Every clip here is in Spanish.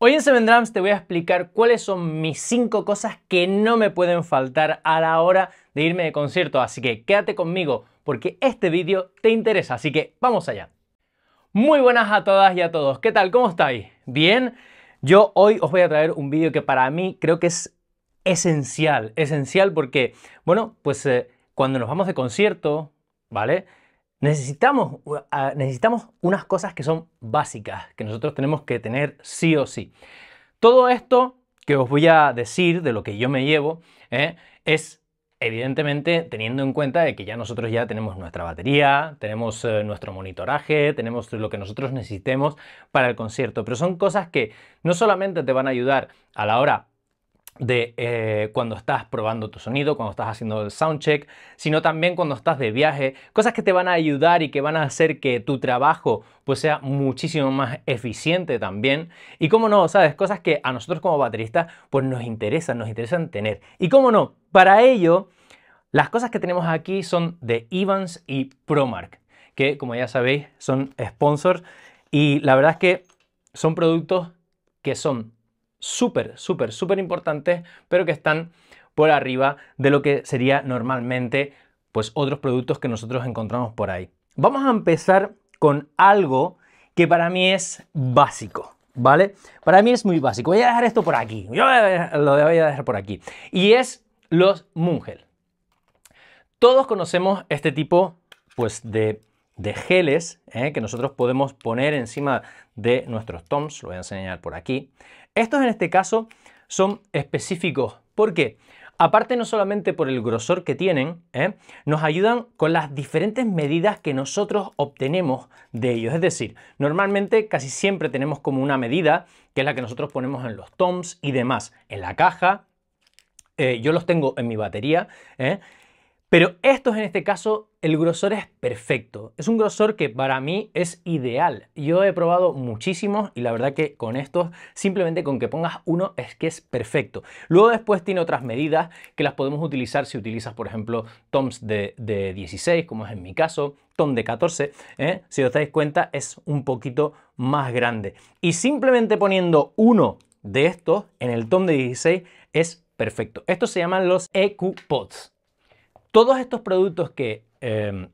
Hoy en Seven Drums te voy a explicar cuáles son mis 5 cosas que no me pueden faltar a la hora de irme de concierto, así que quédate conmigo porque este vídeo te interesa, así que vamos allá. Muy buenas a todas y a todos, ¿qué tal? ¿Cómo estáis? ¿Bien? Yo hoy os voy a traer un vídeo que para mí creo que es esencial, esencial porque, bueno, pues eh, cuando nos vamos de concierto, ¿vale? Necesitamos, necesitamos unas cosas que son básicas, que nosotros tenemos que tener sí o sí. Todo esto que os voy a decir de lo que yo me llevo ¿eh? es evidentemente teniendo en cuenta de que ya nosotros ya tenemos nuestra batería, tenemos eh, nuestro monitoraje, tenemos lo que nosotros necesitemos para el concierto, pero son cosas que no solamente te van a ayudar a la hora de eh, cuando estás probando tu sonido, cuando estás haciendo el soundcheck, sino también cuando estás de viaje, cosas que te van a ayudar y que van a hacer que tu trabajo pues sea muchísimo más eficiente también. Y cómo no, sabes, cosas que a nosotros como bateristas pues nos interesan, nos interesan tener. Y cómo no, para ello las cosas que tenemos aquí son de Evans y Promark, que como ya sabéis son sponsors y la verdad es que son productos que son súper, súper, súper importantes, pero que están por arriba de lo que sería normalmente pues otros productos que nosotros encontramos por ahí. Vamos a empezar con algo que para mí es básico, ¿vale? Para mí es muy básico. Voy a dejar esto por aquí. Yo lo voy a dejar por aquí. Y es los Mungel. Todos conocemos este tipo pues de de geles ¿eh? que nosotros podemos poner encima de nuestros toms, lo voy a enseñar por aquí. Estos en este caso son específicos. porque Aparte no solamente por el grosor que tienen, ¿eh? nos ayudan con las diferentes medidas que nosotros obtenemos de ellos. Es decir, normalmente casi siempre tenemos como una medida que es la que nosotros ponemos en los toms y demás, en la caja. Eh, yo los tengo en mi batería, pero estos en este caso, el grosor es perfecto. Es un grosor que para mí es ideal. Yo he probado muchísimos y la verdad que con estos, simplemente con que pongas uno es que es perfecto. Luego después tiene otras medidas que las podemos utilizar si utilizas, por ejemplo, toms de, 16, como es en mi caso, tom de 14. ¿eh? Si os dais cuenta, es un poquito más grande. Y simplemente poniendo uno de estos en el tom de 16 es perfecto. Estos se llaman los EQ Pods. Todos estos productos que, em,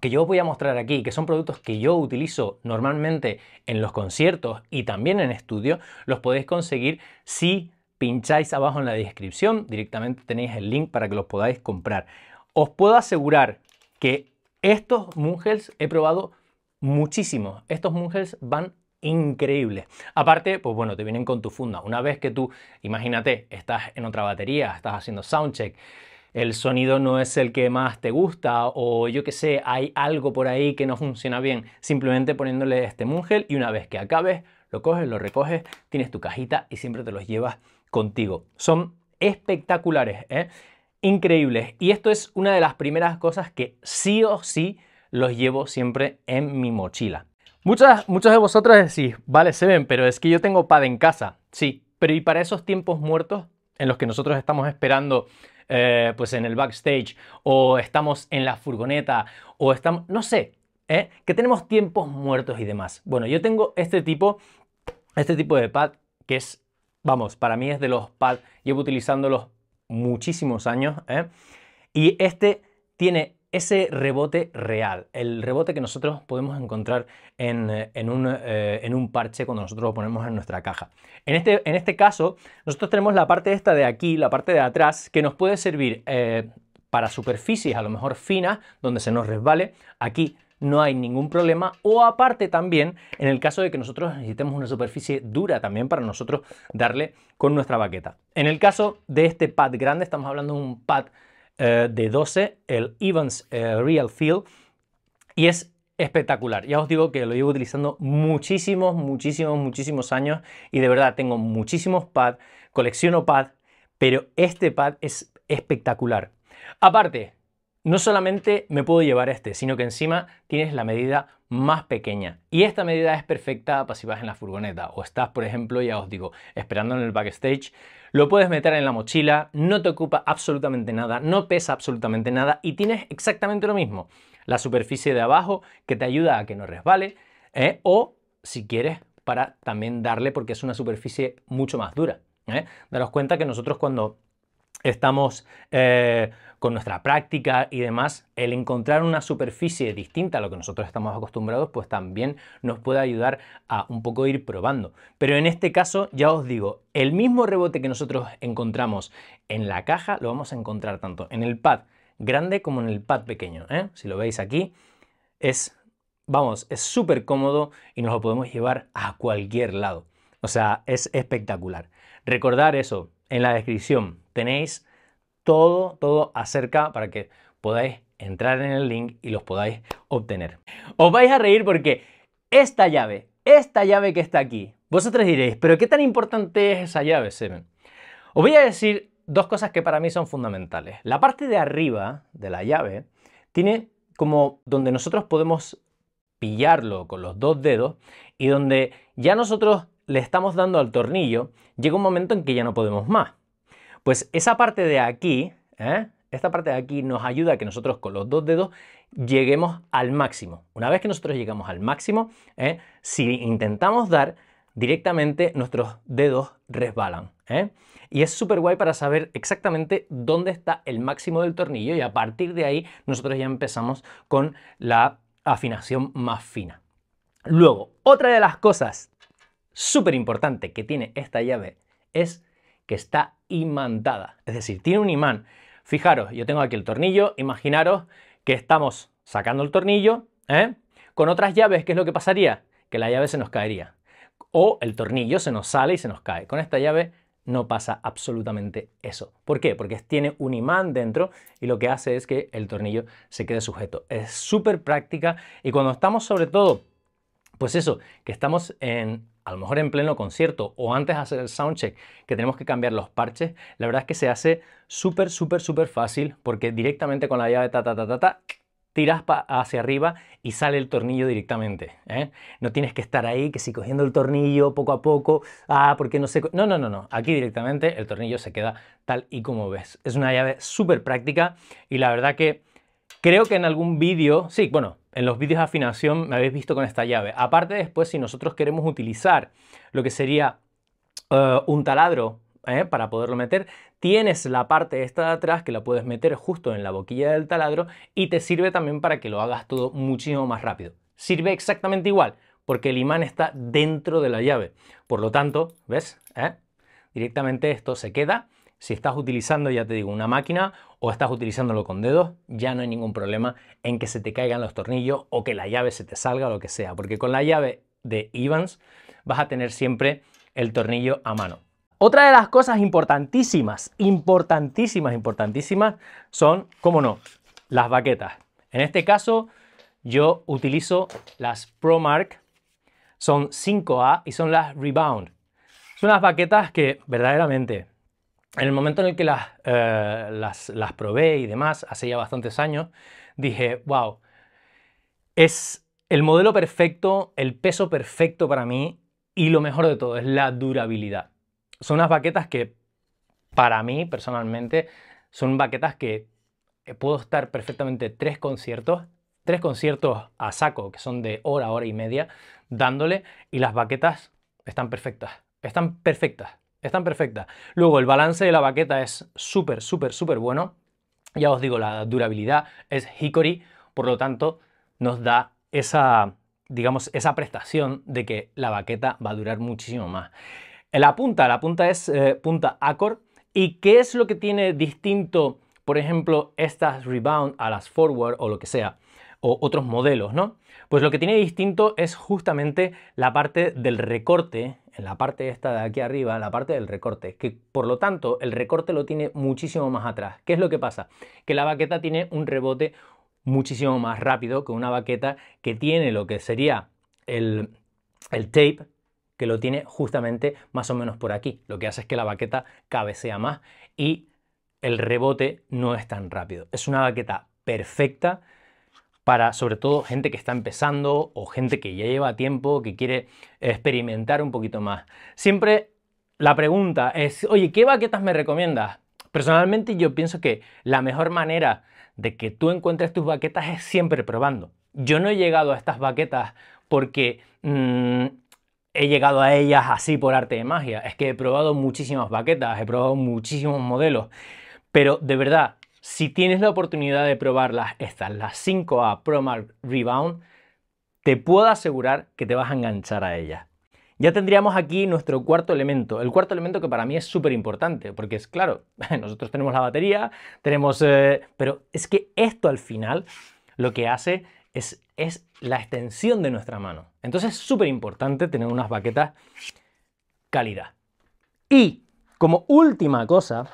que yo os voy a mostrar aquí, que son productos que yo utilizo normalmente en los conciertos y también en estudio, los podéis conseguir si pincháis abajo en la descripción, directamente tenéis el link para que los podáis comprar. Os puedo asegurar que estos mungels he probado muchísimo. Estos mungels van increíbles. Aparte, pues bueno, te vienen con tu funda. Una vez que tú, imagínate, estás en otra batería, estás haciendo soundcheck, el sonido no es el que más te gusta o yo que sé, hay algo por ahí que no funciona bien, simplemente poniéndole este mungel y una vez que acabes, lo coges, lo recoges, tienes tu cajita y siempre te los llevas contigo. Son espectaculares, ¿eh? increíbles. Y esto es una de las primeras cosas que sí o sí los llevo siempre en mi mochila. Muchas, muchas de vosotras decís, vale, se ven, pero es que yo tengo pad en casa. Sí, pero ¿y para esos tiempos muertos en los que nosotros estamos esperando eh, pues en el backstage o estamos en la furgoneta o estamos, no sé, ¿eh? que tenemos tiempos muertos y demás. Bueno, yo tengo este tipo, este tipo de pad que es, vamos, para mí es de los pads, llevo utilizándolos muchísimos años ¿eh? y este tiene ese rebote real, el rebote que nosotros podemos encontrar eh, eh, en, un, parche cuando nosotros lo ponemos en nuestra caja. En este, en este caso, nosotros tenemos la parte esta de aquí, la parte de atrás, que nos puede servir eh, para superficies a lo mejor finas, donde se nos resbale. Aquí no hay ningún problema o aparte también en el caso de que nosotros necesitemos una superficie dura también para nosotros darle con nuestra baqueta. En el caso de este pad grande estamos hablando de un pad eh, de 12, el Evans eh, Real Feel, y es espectacular. Ya os digo que lo llevo utilizando muchísimos, muchísimos, muchísimos años y de verdad tengo muchísimos pads, colecciono pads, pero este pad es espectacular. Aparte, no solamente me puedo llevar este, sino que encima tienes la medida más pequeña. Y esta medida es perfecta para si vas en la furgoneta o estás, por ejemplo, ya os digo, esperando en el backstage. Lo puedes meter en la mochila, no te ocupa absolutamente nada, no pesa absolutamente nada y tienes exactamente lo mismo. La superficie de abajo que te ayuda a que no resbale ¿eh? o, si quieres, para también darle porque es una superficie mucho más dura. ¿eh? Daros cuenta que nosotros cuando estamos eh, con nuestra práctica y demás, el encontrar una superficie distinta a lo que nosotros estamos acostumbrados, pues también nos puede ayudar a un poco ir probando. Pero en este caso, ya os digo, el mismo rebote que nosotros encontramos en la caja, lo vamos a encontrar tanto en el pad grande como en el pad pequeño. ¿eh? Si lo veis aquí, es, vamos, es súper cómodo y nos lo podemos llevar a cualquier lado. O sea, es espectacular. Recordar eso en la descripción tenéis todo, todo acerca para que podáis entrar en el link y los podáis obtener. Os vais a reír porque esta llave, esta llave que está aquí, vosotros diréis, pero ¿qué tan importante es esa llave, Seven? Os voy a decir dos cosas que para mí son fundamentales. La parte de arriba de la llave tiene como donde nosotros podemos pillarlo con los dos dedos y donde ya nosotros le estamos dando al tornillo, llega un momento en que ya no podemos más. Pues esa parte de aquí, ¿eh? esta parte de aquí nos ayuda a que nosotros con los dos dedos lleguemos al máximo. Una vez que nosotros llegamos al máximo, ¿eh? si intentamos dar, directamente nuestros dedos resbalan. ¿eh? Y es súper guay para saber exactamente dónde está el máximo del tornillo y a partir de ahí nosotros ya empezamos con la afinación más fina. Luego, otra de las cosas súper importante que tiene esta llave es que está imantada, es decir, tiene un imán. Fijaros, yo tengo aquí el tornillo, imaginaros que estamos sacando el tornillo, ¿eh? con otras llaves, ¿qué es lo que pasaría? Que la llave se nos caería. O el tornillo se nos sale y se nos cae. Con esta llave no pasa absolutamente eso. ¿Por qué? Porque tiene un imán dentro y lo que hace es que el tornillo se quede sujeto. Es súper práctica y cuando estamos sobre todo, pues eso, que estamos en a lo mejor en pleno concierto o antes de hacer el soundcheck, que tenemos que cambiar los parches, la verdad es que se hace súper, súper, súper fácil porque directamente con la llave ta, ta, ta, ta, ta, tiras hacia arriba y sale el tornillo directamente. ¿eh? No tienes que estar ahí, que si cogiendo el tornillo poco a poco, ah, porque no sé... No, no, no, no. Aquí directamente el tornillo se queda tal y como ves. Es una llave súper práctica y la verdad que Creo que en algún vídeo, sí, bueno, en los vídeos de afinación me habéis visto con esta llave. Aparte después, si nosotros queremos utilizar lo que sería eh, un taladro eh, para poderlo meter, tienes la parte esta de atrás que la puedes meter justo en la boquilla del taladro y te sirve también para que lo hagas todo muchísimo más rápido. Sirve exactamente igual, porque el imán está dentro de la llave. Por lo tanto, ¿ves? ¿Eh? Directamente esto se queda. Si estás utilizando, ya te digo, una máquina o estás utilizándolo con dedos, ya no hay ningún problema en que se te caigan los tornillos o que la llave se te salga o lo que sea, porque con la llave de Evans vas a tener siempre el tornillo a mano. Otra de las cosas importantísimas, importantísimas, importantísimas son, cómo no, las baquetas. En este caso yo utilizo las ProMark, son 5A y son las Rebound. Son las baquetas que verdaderamente en el momento en el que eh, las, las, probé y demás, hace ya bastantes años, dije, wow, es el modelo perfecto, el peso perfecto para mí y lo mejor de todo es la durabilidad. Son unas baquetas que, para mí personalmente, son baquetas que puedo estar perfectamente tres conciertos, tres conciertos a saco, que son de hora, hora y media, dándole y las baquetas están perfectas, están perfectas están perfectas. Luego, el balance de la baqueta es súper, súper, súper bueno. Ya os digo, la durabilidad es Hickory, por lo tanto, nos da esa, digamos, esa prestación de que la baqueta va a durar muchísimo más. La punta, la punta es eh, punta Accord. ¿Y qué es lo que tiene distinto, por ejemplo, estas Rebound a las Forward o lo que sea, o otros modelos, ¿no? Pues lo que tiene distinto es justamente la parte del recorte, en la parte esta de aquí arriba, la parte del recorte, que por lo tanto el recorte lo tiene muchísimo más atrás. ¿Qué es lo que pasa? Que la baqueta tiene un rebote muchísimo más rápido que una baqueta que tiene lo que sería el, el tape, que lo tiene justamente más o menos por aquí. Lo que hace es que la baqueta cabecea más y el rebote no es tan rápido. Es una baqueta perfecta para sobre todo gente que está empezando o gente que ya lleva tiempo, que quiere experimentar un poquito más. Siempre la pregunta es, oye, ¿qué baquetas me recomiendas? Personalmente yo pienso que la mejor manera de que tú encuentres tus baquetas es siempre probando. Yo no he llegado a estas baquetas porque mm, he llegado a ellas así por arte de magia. Es que he probado muchísimas baquetas, he probado muchísimos modelos. Pero de verdad, si tienes la oportunidad de probarlas, estas, las 5A ProMark Rebound, te puedo asegurar que te vas a enganchar a ellas. Ya tendríamos aquí nuestro cuarto elemento, el cuarto elemento que para mí es súper importante, porque es claro, nosotros tenemos la batería, tenemos... Eh, pero es que esto al final lo que hace es, es la extensión de nuestra mano. Entonces es súper importante tener unas baquetas calidad. Y como última cosa,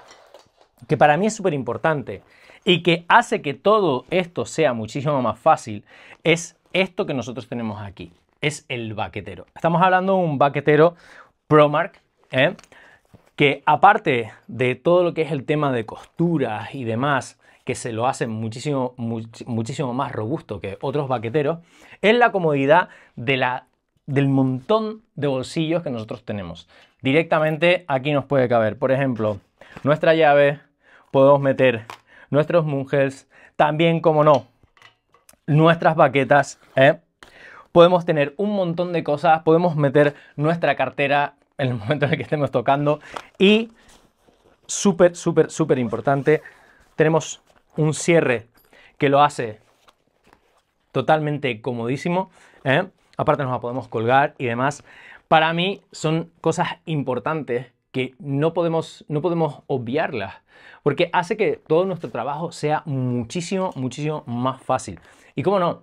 que para mí es súper importante y que hace que todo esto sea muchísimo más fácil, es esto que nosotros tenemos aquí. Es el baquetero. Estamos hablando de un baquetero ProMark, ¿eh? que aparte de todo lo que es el tema de costuras y demás, que se lo hace muchísimo, muchísimo más robusto que otros baqueteros, es la comodidad de la, del montón de bolsillos que nosotros tenemos. Directamente aquí nos puede caber, por ejemplo, nuestra llave, podemos meter nuestros mungels, también, como no, nuestras baquetas, ¿eh? podemos tener un montón de cosas, podemos meter nuestra cartera en el momento en el que estemos tocando y súper, súper, súper importante, tenemos un cierre que lo hace totalmente comodísimo, ¿eh? aparte nos la podemos colgar y demás. Para mí son cosas importantes no podemos, no podemos obviarlas, porque hace que todo nuestro trabajo sea muchísimo, muchísimo más fácil. Y cómo no,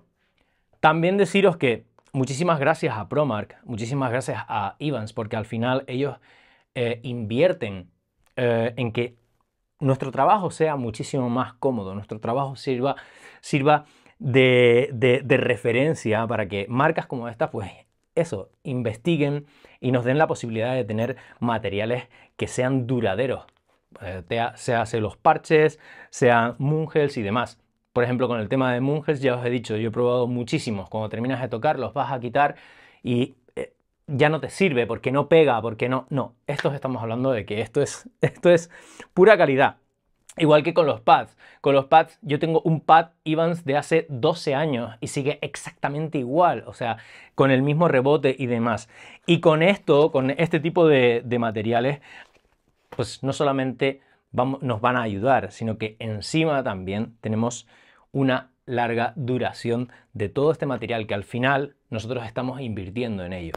también deciros que muchísimas gracias a Promark, muchísimas gracias a Ivans, porque al final ellos eh, invierten eh, en que nuestro trabajo sea muchísimo más cómodo, nuestro trabajo sirva, sirva de, de referencia para que marcas como esta pues eso, investiguen y nos den la posibilidad de tener materiales que sean duraderos, eh, se los parches, sean mungels y demás. Por ejemplo, con el tema de mungels ya os he dicho, yo he probado muchísimos. Cuando terminas de tocar, los vas a quitar y eh, ya no te sirve porque no pega, porque no. No, estos estamos hablando de que esto es, esto es pura calidad. Igual que con los pads. Con los pads, yo tengo un pad Evans de hace 12 años y sigue exactamente igual, o sea, con el mismo rebote y demás. Y con esto, con este tipo de, materiales, pues no solamente vamos, nos van a ayudar, sino que encima también tenemos una larga duración de todo este material que al final nosotros estamos invirtiendo en ello.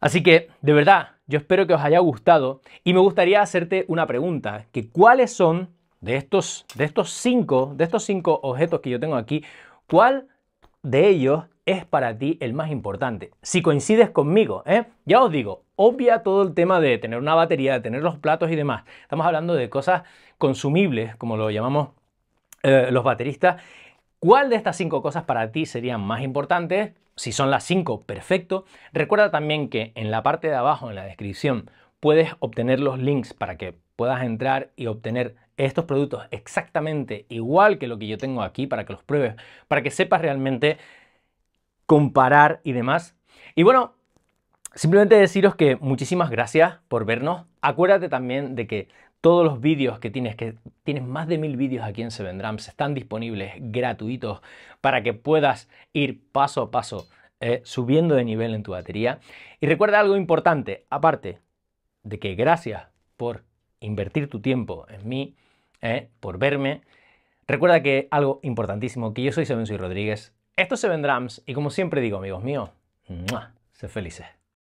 Así que, de verdad, yo espero que os haya gustado y me gustaría hacerte una pregunta, que cuáles son de estos, de estos cinco, de estos objetos que yo tengo aquí, ¿cuál de ellos es para ti el más importante? Si coincides conmigo, ¿eh? ya os digo, obvia todo el tema de tener una batería, de tener los platos y demás. Estamos hablando de cosas consumibles, como lo llamamos eh, los bateristas. ¿Cuál de estas cinco cosas para ti serían más importantes? Si son las cinco, perfecto. Recuerda también que en la parte de abajo, en la descripción, puedes obtener los links para que puedas entrar y obtener estos productos exactamente igual que lo que yo tengo aquí para que los pruebes, para que sepas realmente comparar y demás. Y bueno, simplemente deciros que muchísimas gracias por vernos. Acuérdate también de que todos los vídeos que tienes, que tienes más de mil vídeos aquí en Seven Drums, están disponibles gratuitos para que puedas ir paso a paso eh, subiendo de nivel en tu batería. Y recuerda algo importante, aparte de que gracias por invertir tu tiempo en mí, ¿eh? por verme. Recuerda que algo importantísimo, que yo soy Seven y Rodríguez. Esto es Seven Drums y como siempre digo, amigos míos, ¡mua! sé felices.